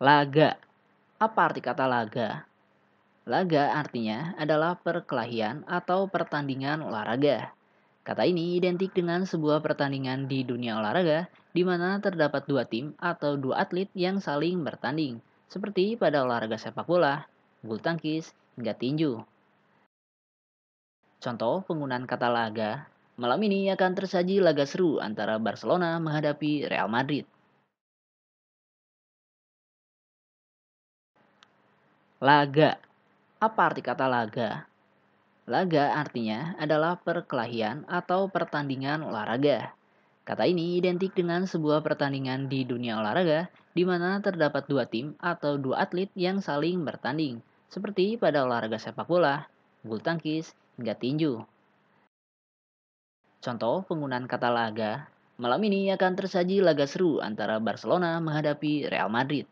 Laga. Apa arti kata laga? Laga artinya adalah perkelahian atau pertandingan olahraga. Kata ini identik dengan sebuah pertandingan di dunia olahraga di mana terdapat dua tim atau dua atlet yang saling bertanding, seperti pada olahraga sepak bola, bulu tangkis, hingga tinju. Contoh penggunaan kata laga, malam ini akan tersaji laga seru antara Barcelona menghadapi Real Madrid. Laga. Apa arti kata laga? Laga artinya adalah perkelahian atau pertandingan olahraga. Kata ini identik dengan sebuah pertandingan di dunia olahraga di mana terdapat dua tim atau dua atlet yang saling bertanding, seperti pada olahraga sepak bola, bulu tangkis, hingga tinju. Contoh penggunaan kata laga, malam ini akan tersaji laga seru antara Barcelona menghadapi Real Madrid.